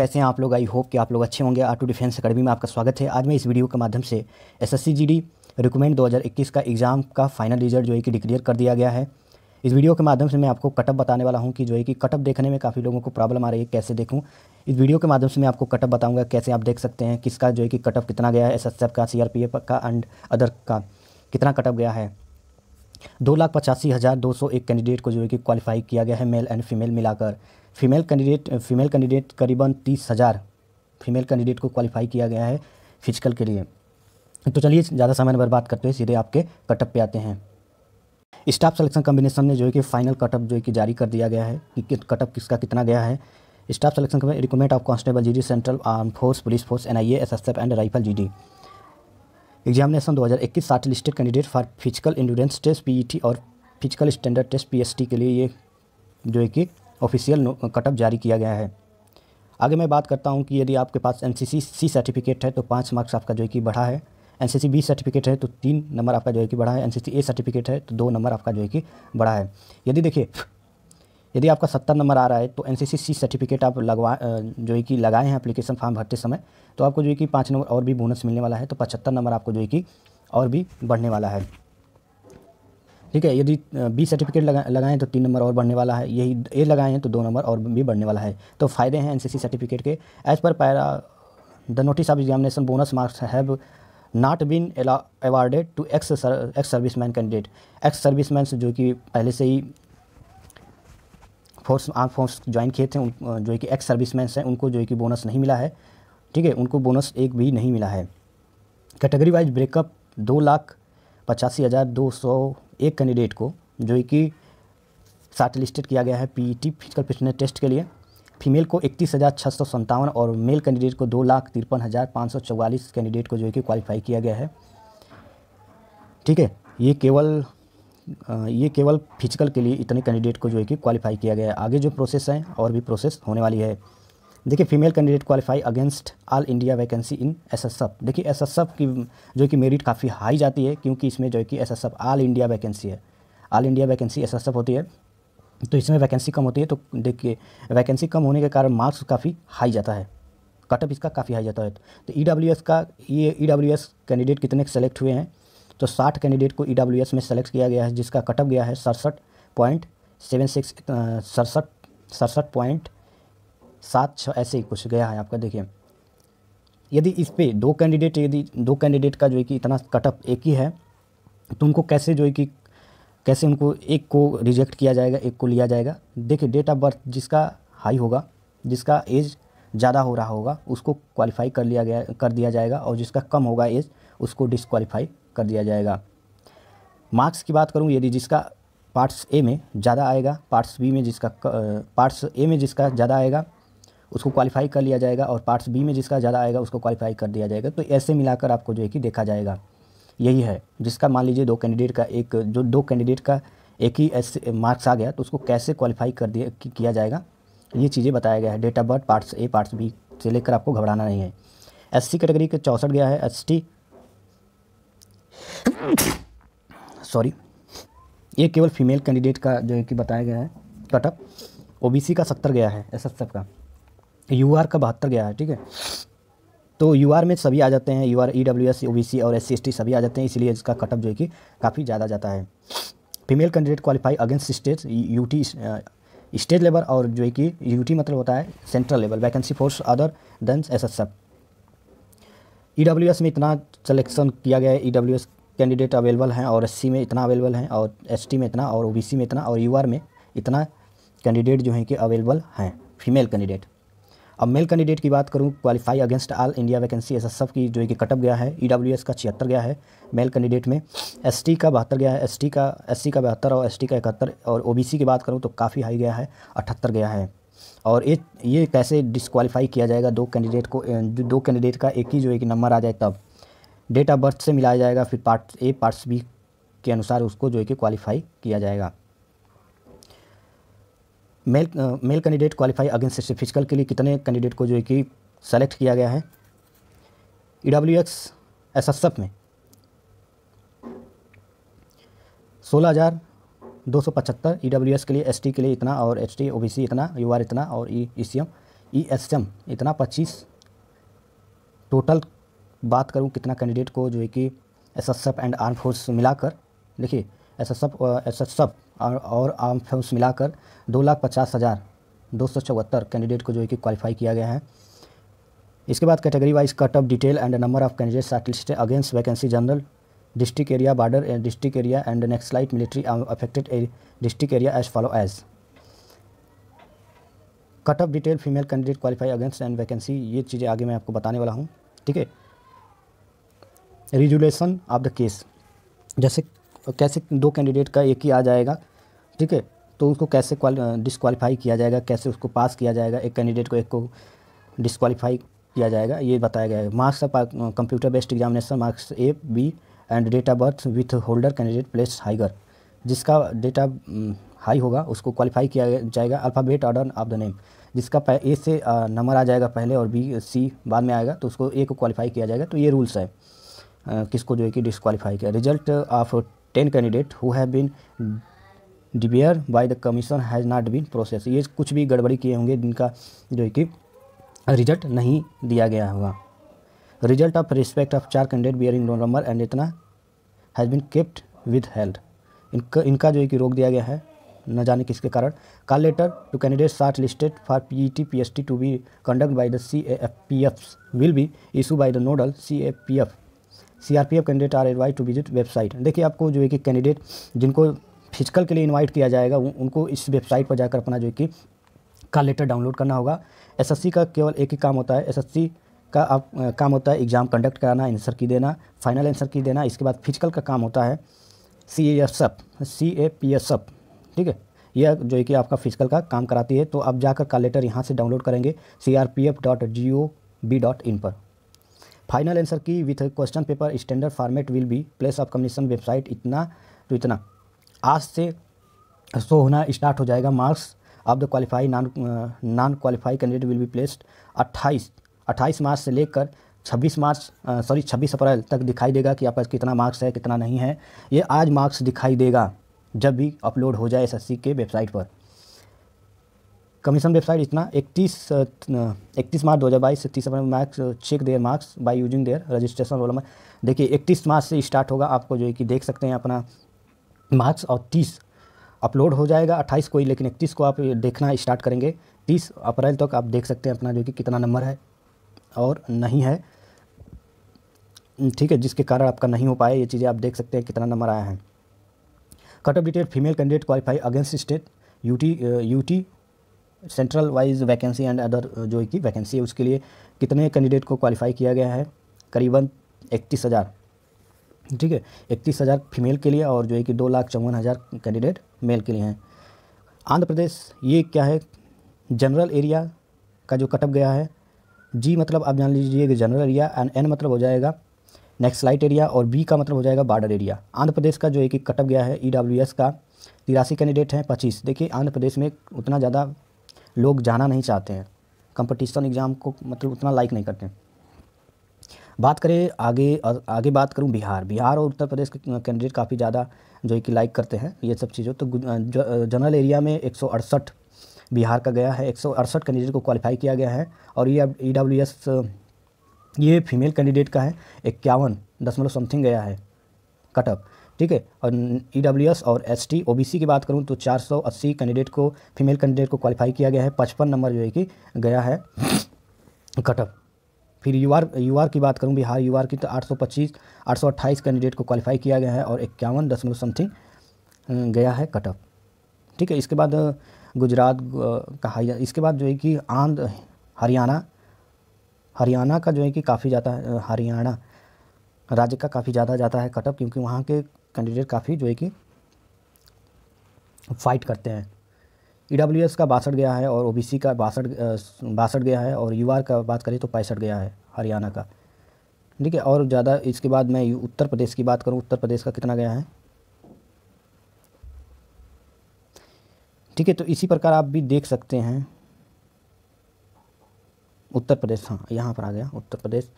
कैसे हैं आप लोग आई होप कि आप लोग अच्छे होंगे आटो डिफेंस अकेडमी में आपका स्वागत है आज मैं इस वीडियो के माध्यम से एस एस रिकमेंड इक्कीस का एग्ज़ाम का फाइनल रिजल्ट जो है कि डिक्लेयर कर दिया गया है इस वीडियो के माध्यम से मैं आपको कटअप बताने वाला हूँ कि जो है कि कटअप देखने में काफ़ी लोगों को प्रॉब्लम आ रही है कैसे देखूँ इस वीडियो के माध्यम से मैं आपको कटअप बताऊँगा कैसे आप देख सकते हैं किसका जो है कि कटअप कितना गया है एस का सी आर का एंड अदर का कितना कटअप गया है दो लाख पचासी हज़ार दो सौ एक कैंडिडेट को जो है कि क्वालिफाई किया गया है मेल एंड फीमेल मिलाकर फीमेल कैंडिडेट फीमेल कैंडिडेट करीबन तीस हज़ार फीमेल कैंडिडेट को क्वालिफाई किया गया है फिजिकल के लिए तो चलिए ज़्यादा समय बर्बाद करते हुए सीधे आपके कटअप पे आते हैं स्टाफ सिलेक्शन कम्बिनेशन ने जो है कि फाइनल कटअप जो है कि जारी कर दिया गया है कि कटअप किसका कितना गया है Staff Selection Committee recruitment of constable G central arm force police force N I and rifle G examination 2021 साठ listed candidate for physical endurance test PET और फिजिकल स्टैंडर्ड टेस्ट पीएसटी के लिए ये जो है कि ऑफिशियल कटअप जारी किया गया है आगे मैं बात करता हूँ कि यदि आपके पास एन सी सर्टिफिकेट है तो पाँच मार्क्स आपका जो है कि बढ़ा है एन सी बी सर्टिफिकेट है तो तीन नंबर आपका जो है कि बढ़ा है एन सी ए सर्टिफिकेट है तो दो नंबर आपका जो है कि बढ़ा है यदि देखिए यदि आपका सत्तर नंबर आ रहा है तो एन सी सर्टिफिकेट आप लगवा जो है कि लगाए हैं अप्लीकेशन फॉर्म भरते समय तो आपको जो है कि पाँच नंबर और भी बोनस मिलने वाला है तो पचहत्तर नंबर आपको जो है कि और भी बढ़ने वाला है ठीक है यदि बी सर्टिफिकेट लगा लगाएं तो तीन नंबर और बढ़ने वाला है यही ए लगाएं तो दो नंबर और भी बढ़ने वाला है तो फ़ायदे हैं एनसीसी सर्टिफिकेट के as per para the notice of examination bonus marks have not been awarded to ex ex serviceman candidate ex serviceman जो कि पहले से ही फोर्स आर्म फोर्स ज्वाइन किए थे जो कि एक्स सर्विस मैन हैं उनको जो कि बोनस नहीं मिला है ठीक है उनको बोनस एक भी नहीं मिला है कैटेगरी वाइज ब्रेकअप दो लाख पचासी हज़ार दो सौ एक कैंडिडेट को जो कि शार्ट लिस्टेड किया गया है पीईटी फिजिकल फिटनेस टेस्ट के लिए फीमेल को इकतीस हज़ार छः सौ सत्तावन और मेल कैंडिडेट को दो लाख तिरपन हज़ार पाँच सौ चौवालीस कैंडिडेट को जो है कि क्वालिफाई किया गया है ठीक है ये केवल ये केवल फिजिकल के लिए इतने कैंडिडेट को जो है कि क्वालिफाई किया गया है आगे जो प्रोसेस है और भी प्रोसेस होने वाली है देखिए female candidate qualify against all India vacancy in S S F देखिए एस एस एफ की जो कि मेरिट काफ़ी हाई जाती है क्योंकि इसमें जो है कि S S F all India vacancy है all India vacancy S S F होती है तो इसमें वैकेंसी कम होती है तो देखिए वैकेंसी कम होने के कारण मार्क्स काफ़ी हाई जाता है कटअप इसका काफ़ी हाई जाता है तो ई e का ये ई e कैंडिडेट कितने सेलेक्ट हुए हैं तो साठ कैंडिडेट को ई e में सेलेक्ट किया गया है जिसका कटअप गया है सड़सठ पॉइंट सेवन सिक्स सड़सठ सड़सठ पॉइंट सात छः ऐसे ही कुछ गया है आपका देखिए यदि इस पर दो कैंडिडेट यदि दो कैंडिडेट का जो है कि इतना कटअप एक ही है तो उनको कैसे जो है कि कैसे उनको एक को रिजेक्ट किया जाएगा एक को लिया जाएगा देखिए डेट ऑफ बर्थ जिसका हाई होगा जिसका एज ज़्यादा हो रहा होगा उसको क्वालिफाई कर लिया गया कर दिया जाएगा और जिसका कम होगा एज उसको डिसक्वालीफाई कर दिया जाएगा मार्क्स की बात करूँ यदि जिसका पार्ट्स ए में ज़्यादा आएगा पार्ट्स बी में जिसका पार्ट्स ए में जिसका ज़्यादा आएगा उसको क्वालिफाई कर लिया जाएगा और पार्ट्स बी में जिसका ज़्यादा आएगा उसको क्वालिफाई कर दिया जाएगा तो ऐसे मिलाकर आपको जो है कि देखा जाएगा यही है जिसका मान लीजिए दो कैंडिडेट का एक जो दो कैंडिडेट का एक ही ऐसे मार्क्स आ गया तो उसको कैसे क्वालिफाई कर दिया कि, किया जाएगा ये चीज़ें बताया गया है date of birth parts A parts B से लेकर आपको घबराना नहीं है एस सी कैटेगरी के चौंसठ गया है एस टी सॉरी ये केवल फीमेल कैंडिडेट का जो है कि बताया गया है कटअप ओ बी सी का सत्तर गया है एस एस का यू आर का बहत्तर गया है ठीक है तो यू आर में सभी आ जाते हैं U R E W S O B C और एस सी एस टी सभी आ जाते हैं इसलिए इसका कटअप जो है कि काफ़ी ज़्यादा जाता है female candidate qualify against state U T state level और जो है कि यू टी मतलब होता है central level vacancy force other than S S F E W S में इतना सलेक्शन किया गया है E W S candidate available हैं और एस सी में इतना अवेलेबल हैं और एस टी में इतना और ओ बी सी में इतना और यू आर में इतना कैंडिडेट जो है कि अवेलेबल हैं फीमेल कैंडिडेट अब मेल कैंडिडेट की बात करूँ qualify against all India vacancy S S F की जो है कि कटअप गया है ई डब्ल्यू एस का छिहत्तर गया है मेल कैंडिडेट में एस टी का बहत्तर गया है एस टी का एस सी का बहत्तर और एस टी का इकहत्तर और ओ बी सी की बात करूँ तो काफ़ी हाई गया है अठहत्तर गया है और ये ये कैसे डिसक्वालीफाई किया जाएगा दो कैंडिडेट को जो दो कैंडिडेट का एक ही जो है कि नंबर आ जाए तब डेट ऑफ बर्थ से मिलाया जाएगा फिर पार्ट ए पार्ट्स बी के अनुसार उसको जो है कि क्वालिफाई किया जाएगा male male candidate qualify against physical के लिए कितने कैंडिडेट को जो है कि सेलेक्ट किया गया है E W X S S F में सोलह हज़ार दो सौ पचहत्तर ई डब्ल्यू एस के लिए एस टी के लिए इतना और S T O B C इतना यू आर इतना और E E C M E S M इतना पच्चीस टोटल बात करूँ कितना कैंडिडेट को जो है कि S S F and arm force मिलाकर देखिए S S F S S F और और आम फॉर्म्स मिलाकर दो लाख पचास हज़ार दो सौ चौहत्तर कैंडिडेट को जो है कि क्वालिफाई किया गया है इसके बाद category wise cut off detail and number of candidate list against vacancy general district area border district area and next light military affected district area as follow as cut off detail female candidate qualify against and vacancy ये चीज़ें आगे मैं आपको बताने वाला हूँ ठीक है रिजुलेशन ऑफ द केस जैसे कैसे दो कैंडिडेट का एक ही आ जाएगा ठीक है तो उसको कैसे डिसक्वालीफाई किया जाएगा कैसे उसको पास किया जाएगा एक कैंडिडेट को एक को डिसक्वालीफाई किया जाएगा ये बताया गया है marks of computer based examination marks A B and date of birth with holder candidate place higher जिसका डेटा हाई mm, होगा उसको क्वालिफाई किया जाएगा alphabet order of the name जिसका ए से नंबर आ जाएगा पहले और बी सी बाद में आएगा तो उसको ए को क्वालिफाई किया जाएगा तो ये रूल्स है किसको जो है कि डिसक्वालीफाई किया result of ten candidate who have been debarred by the commission has not been process ये कुछ भी गड़बड़ी किए होंगे जिनका जो है कि रिजल्ट नहीं दिया गया होगा रिजल्ट ऑफ रिस्पेक्ट ऑफ चार candidate bearing roll number and इतना has been kept withheld इनका इनका जो है कि रोक दिया गया है न जाने किसके कारण call letter to candidate shortlisted for P T P S T to be conduct by the C F P F will be issue by the nodal C A P F C R P F candidate are advise to visit website देखिए आपको जो है कि candidate जिनको physical के लिए invite किया जाएगा उनको इस वेबसाइट पर जाकर अपना जो कि का लेटर डाउनलोड करना होगा एसएससी का केवल एक ही काम होता है एसएससी का आप काम होता है एग्ज़ाम कंडक्ट कराना आंसर की देना फाइनल आंसर की देना इसके बाद फिजिकल का काम होता है C A S F C A P S F ठीक है यह जो है कि आपका फिजिकल का काम कराती है तो आप जाकर का लेटर यहाँ से डाउनलोड करेंगे C R P F dot G O B dot in पर final answer key with question paper standard format will be place of commission website इतना टू तो इतना आज से शो होना स्टार्ट हो जाएगा marks of the qualify non non qualify candidate will be placed 28 अट्ठाईस मार्च से लेकर छब्बीस मार्च सॉरी छब्बीस अप्रैल तक दिखाई देगा कि आपका कितना मार्क्स है कितना नहीं है ये आज मार्क्स दिखाई देगा जब भी अपलोड हो जाए एस के वेबसाइट पर कमीशन वेबसाइट इतना इकतीस इकतीस मार्च दो हज़ार बाईस से तीस April marks check their marks by using their registration roll देखिए इकतीस मार्च से स्टार्ट होगा आपको जो है कि देख सकते हैं अपना मार्च और तीस अपलोड हो जाएगा अट्ठाईस को ही लेकिन इकतीस को आप देखना स्टार्ट करेंगे तीस अप्रैल तक तो आप देख सकते हैं अपना जो कि कितना नंबर है और नहीं है ठीक है जिसके कारण आपका नहीं हो पाया ये चीज़ें आप देख सकते हैं कितना नंबर आया है cut off detail female candidate qualify against state UT UT central wise vacancy and other जो कि वैकेंसी है उसके लिए कितने कैंडिडेट को क्वालिफाई किया गया है करीबन इकतीस हज़ार ठीक है इकतीस हज़ार फीमेल के लिए और जो है कि दो लाख चौवन हज़ार कैंडिडेट मेल के लिए हैं आंध्र प्रदेश ये क्या है जनरल एरिया का जो कटअप गया है जी मतलब आप जान लीजिए कि जनरल एरिया एंड एन मतलब हो जाएगा नेक्स्ट लाइट एरिया और बी का मतलब हो जाएगा बॉर्डर एरिया आंध्र प्रदेश का जो एक एक कटअप गया है ई e का तिरासी कैंडिडेट हैं पच्चीस देखिए आंध्र प्रदेश में उतना ज़्यादा लोग जाना नहीं चाहते हैं कंपटीशन एग्ज़ाम को मतलब उतना लाइक नहीं करते हैं बात करें आगे आगे बात करूँ बिहार बिहार और उत्तर प्रदेश के कैंडिडेट काफ़ी ज़्यादा जो है कि लाइक करते हैं ये सब चीज़ों तो जनरल एरिया में एक बिहार का गया है एक कैंडिडेट को क्वालिफाई किया गया है और ये अब ई e ये फीमेल कैंडिडेट का है इक्यावन दशमलव समथिंग गया है कटअप ठीक है और ई डब्ल्यू एस और S T O B C की बात करूँ तो चार सौ अस्सी कैंडिडेट को फीमेल कैंडिडेट को क्वालिफाई किया गया है पचपन नंबर जो है कि गया है कटअप फिर यूआर यूआर की बात करूँ बिहार यूआर की तो 825 828 कैंडिडेट को क्वालिफाई किया गया है और इक्यावन दशमलव समथिंग गया है कटअप ठीक है इसके बाद गुजरात का हाई इसके बाद जो है कि आंध्र हरियाणा हरियाणा का जो है कि काफ़ी जाता है हरियाणा राज्य का काफ़ी ज़्यादा जाता है कटअप क्योंकि वहाँ के कैंडिडेट काफ़ी जो है कि फाइट करते हैं ई e का बासठ गया है और ओ का बासठ बासठ गया है और यू का बात करें तो पैंसठ गया है हरियाणा का ठीक है और ज़्यादा इसके बाद मैं उत्तर प्रदेश की बात करूँ उत्तर प्रदेश का कितना गया है ठीक है तो इसी प्रकार आप भी देख सकते हैं उत्तर प्रदेश हाँ यहाँ पर आ गया उत्तर प्रदेश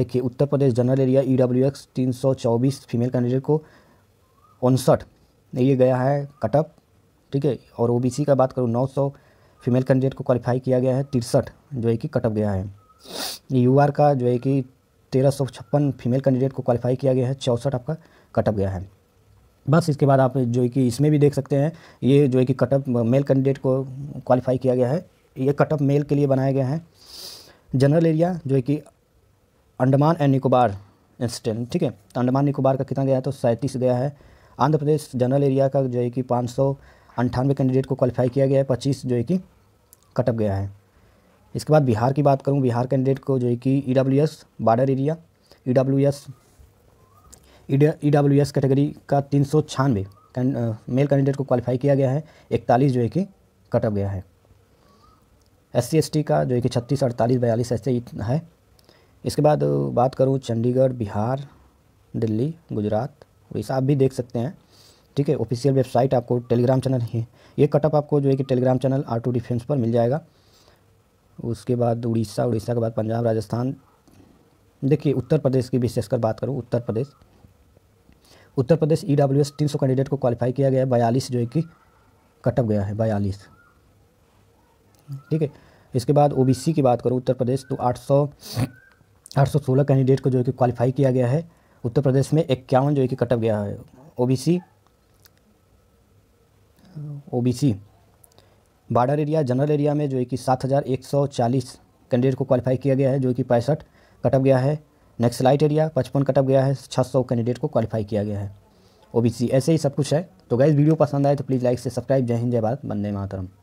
देखिए Uttar Pradesh general area E W X तीन सौ चौबीस फीमेल कैंडिडेट को उनसठ ये गया है कटअप ठीक है और ओ का बात करूँ नौ फीमेल कैंडिडेट को क्वालिफाई किया गया है तिरसठ जो है कि कट ऑफ गया है यू का जो है कि तेरह सौ छप्पन फीमेल कैंडिडेट को क्वालिफाई किया गया है चौंसठ आपका कटअप गया है बस इसके बाद आप जो है कि इसमें भी देख सकते हैं ये जो है कि कटअप मेल कैंडिडेट को क्वालिफाई किया गया है ये कटअप मेल के लिए बनाया गया है जनरल एरिया जो है कि अंडमान एंड निकोबार इंस्टेंट ठीक है तो अंडमान निकोबार का कितना गया है तो सैंतीस गया है आंध्र प्रदेश जनरल एरिया का जो है कि पाँच अंठानवे कैंडिडेट को क्वालिफाई किया गया है पच्चीस जो है कि कटअप गया है इसके बाद बिहार की बात करूँ बिहार कैंडिडेट को जो है कि E e W S border area E W S E W S category का तीन सौ छियानवे मेल कैंडिडेट को क्वालिफाई किया गया है इकतालीस जो है कि कटअप गया है एस सी का जो है कि छत्तीस अड़तालीस बयालीस ऐसे ही है इसके बाद बात करूँ चंडीगढ़ बिहार दिल्ली गुजरात उड़ीसा आप भी देख सकते हैं ठीक है ऑफिशियल वेबसाइट आपको टेलीग्राम चैनल है ये कटअप आपको जो है कि Telegram channel R two defence पर मिल जाएगा उसके बाद उड़ीसा उड़ीसा के बाद पंजाब राजस्थान देखिए उत्तर प्रदेश की विशेषकर बात करूँ उत्तर प्रदेश उत्तर प्रदेश ई डब्ल्यू एस तीन सौ कैंडिडेट को क्वालिफाई किया गया है बयालीस जो है कि कटअप गया है बयालीस ठीक है इसके बाद ओ की बात करूँ उत्तर प्रदेश तो आठ सौ आठ सौ सोलह कैंडिडेट को जो है कि क्वालिफाई किया गया है उत्तर प्रदेश में इक्यावन जो है कि कटअप गया है OBC OBC border area general area में जो है कि सात हज़ार एक सौ चालीस कैंडिडेट को क्वालिफाई किया गया है जो कि पैंसठ कटअप गया है नेक्स्ट लाइट एरिया पचपन कटअप गया है छः सौ कैंडिडेट को क्वालिफाई किया गया है ओबीसी ऐसे ही सब कुछ है तो गैस वीडियो पसंद आए तो प्लीज़ लाइक से सब्सक्राइब जय हिंद जय भारत बंदे मातरम